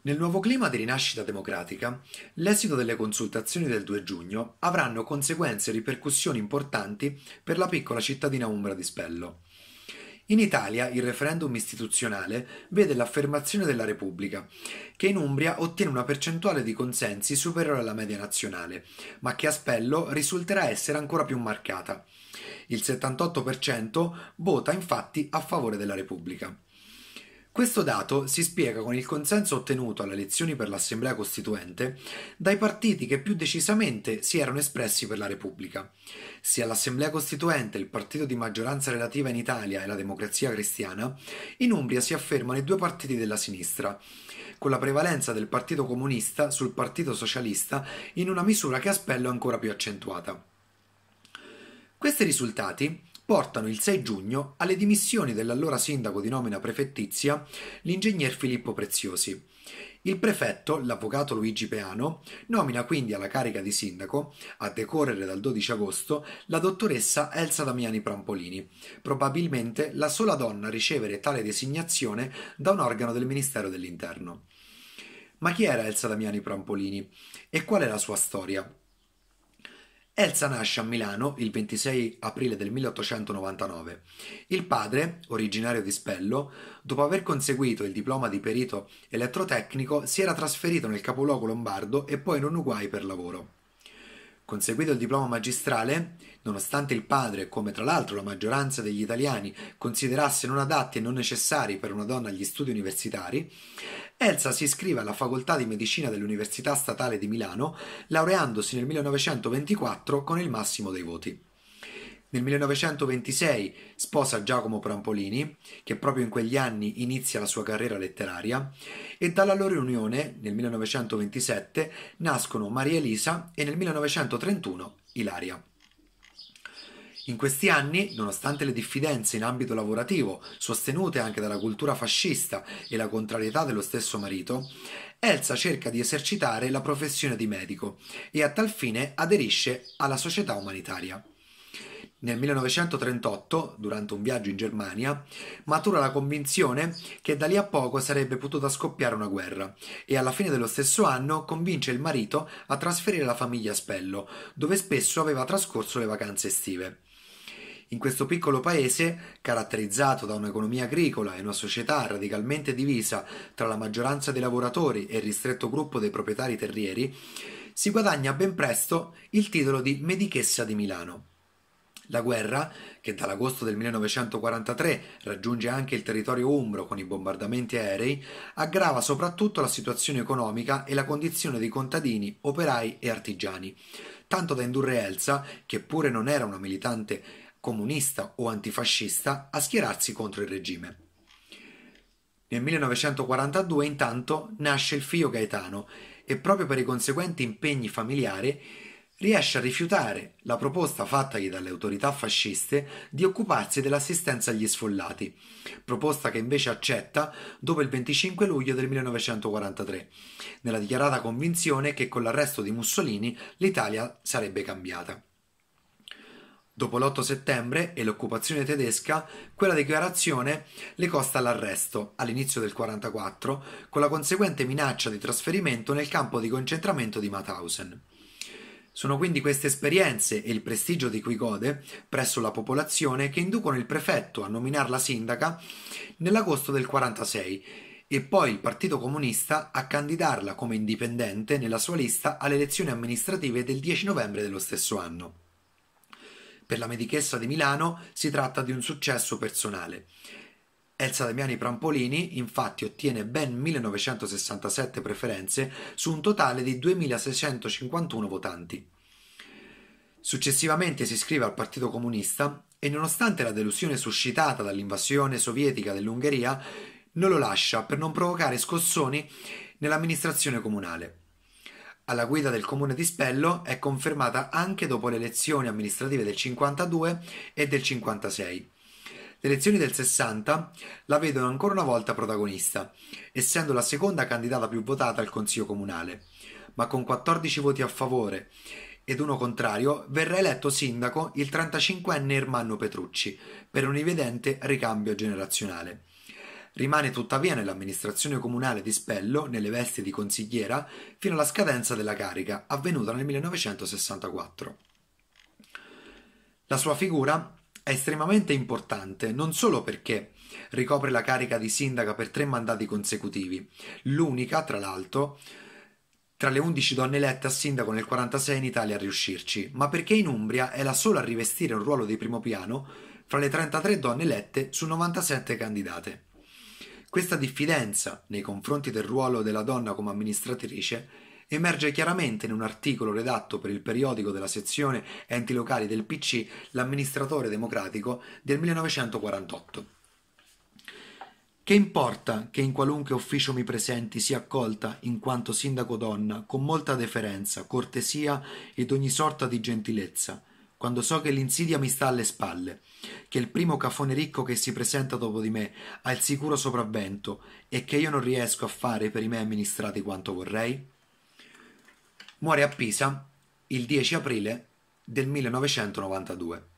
Nel nuovo clima di rinascita democratica, l'esito delle consultazioni del 2 giugno avranno conseguenze e ripercussioni importanti per la piccola cittadina umbra di Spello. In Italia il referendum istituzionale vede l'affermazione della Repubblica, che in Umbria ottiene una percentuale di consensi superiore alla media nazionale, ma che a Spello risulterà essere ancora più marcata. Il 78% vota infatti a favore della Repubblica. Questo dato si spiega con il consenso ottenuto alle elezioni per l'Assemblea Costituente dai partiti che più decisamente si erano espressi per la Repubblica. Sia l'Assemblea Costituente, il partito di maggioranza relativa in Italia e la Democrazia Cristiana, in Umbria si affermano i due partiti della sinistra, con la prevalenza del Partito Comunista sul Partito Socialista in una misura che a Spello è ancora più accentuata. Questi risultati portano il 6 giugno alle dimissioni dell'allora sindaco di nomina prefettizia, l'ingegner Filippo Preziosi. Il prefetto, l'avvocato Luigi Peano, nomina quindi alla carica di sindaco, a decorrere dal 12 agosto, la dottoressa Elsa Damiani Prampolini, probabilmente la sola donna a ricevere tale designazione da un organo del Ministero dell'Interno. Ma chi era Elsa Damiani Prampolini e qual è la sua storia? Elsa nasce a Milano il 26 aprile del 1899. Il padre, originario di Spello, dopo aver conseguito il diploma di perito elettrotecnico, si era trasferito nel capoluogo lombardo e poi in Uruguay per lavoro. Conseguito il diploma magistrale, nonostante il padre, come tra l'altro la maggioranza degli italiani, considerasse non adatti e non necessari per una donna gli studi universitari, Elsa si iscrive alla facoltà di medicina dell'Università Statale di Milano, laureandosi nel 1924 con il massimo dei voti. Nel 1926 sposa Giacomo Prampolini, che proprio in quegli anni inizia la sua carriera letteraria, e dalla loro unione, nel 1927, nascono Maria Elisa e nel 1931 Ilaria. In questi anni, nonostante le diffidenze in ambito lavorativo, sostenute anche dalla cultura fascista e la contrarietà dello stesso marito, Elsa cerca di esercitare la professione di medico e a tal fine aderisce alla società umanitaria. Nel 1938, durante un viaggio in Germania, matura la convinzione che da lì a poco sarebbe potuta scoppiare una guerra e alla fine dello stesso anno convince il marito a trasferire la famiglia a Spello, dove spesso aveva trascorso le vacanze estive. In questo piccolo paese, caratterizzato da un'economia agricola e una società radicalmente divisa tra la maggioranza dei lavoratori e il ristretto gruppo dei proprietari terrieri, si guadagna ben presto il titolo di Medichessa di Milano. La guerra, che dall'agosto del 1943 raggiunge anche il territorio umbro con i bombardamenti aerei, aggrava soprattutto la situazione economica e la condizione dei contadini, operai e artigiani, tanto da indurre Elsa, che pure non era una militante comunista o antifascista a schierarsi contro il regime. Nel 1942 intanto nasce il figlio Gaetano e proprio per i conseguenti impegni familiari riesce a rifiutare la proposta fattagli dalle autorità fasciste di occuparsi dell'assistenza agli sfollati, proposta che invece accetta dopo il 25 luglio del 1943, nella dichiarata convinzione che con l'arresto di Mussolini l'Italia sarebbe cambiata. Dopo l'8 settembre e l'occupazione tedesca, quella dichiarazione le costa l'arresto, all'inizio del 1944, con la conseguente minaccia di trasferimento nel campo di concentramento di Mauthausen. Sono quindi queste esperienze e il prestigio di cui gode presso la popolazione che inducono il prefetto a nominarla sindaca nell'agosto del 1946 e poi il Partito Comunista a candidarla come indipendente nella sua lista alle elezioni amministrative del 10 novembre dello stesso anno. Per la Medichessa di Milano si tratta di un successo personale. Elsa Damiani Prampolini infatti ottiene ben 1967 preferenze su un totale di 2651 votanti. Successivamente si iscrive al Partito Comunista e nonostante la delusione suscitata dall'invasione sovietica dell'Ungheria, non lo lascia per non provocare scossoni nell'amministrazione comunale alla guida del comune di Spello è confermata anche dopo le elezioni amministrative del 52 e del 56. Le elezioni del 60 la vedono ancora una volta protagonista, essendo la seconda candidata più votata al Consiglio Comunale, ma con 14 voti a favore ed uno contrario, verrà eletto sindaco il 35enne Ermanno Petrucci, per un evidente ricambio generazionale. Rimane tuttavia nell'amministrazione comunale di Spello, nelle vesti di consigliera, fino alla scadenza della carica, avvenuta nel 1964. La sua figura è estremamente importante non solo perché ricopre la carica di sindaca per tre mandati consecutivi, l'unica, tra l'altro, tra le 11 donne elette a sindaco nel 1946 in Italia a riuscirci, ma perché in Umbria è la sola a rivestire un ruolo di primo piano fra le 33 donne elette su 97 candidate. Questa diffidenza nei confronti del ruolo della donna come amministratrice emerge chiaramente in un articolo redatto per il periodico della sezione Enti locali del PC L'amministratore democratico del 1948. Che importa che in qualunque ufficio mi presenti sia accolta, in quanto sindaco donna, con molta deferenza, cortesia ed ogni sorta di gentilezza, quando so che l'insidia mi sta alle spalle, che il primo caffone ricco che si presenta dopo di me ha il sicuro sopravvento e che io non riesco a fare per i miei amministrati quanto vorrei? Muore a Pisa il 10 aprile del 1992.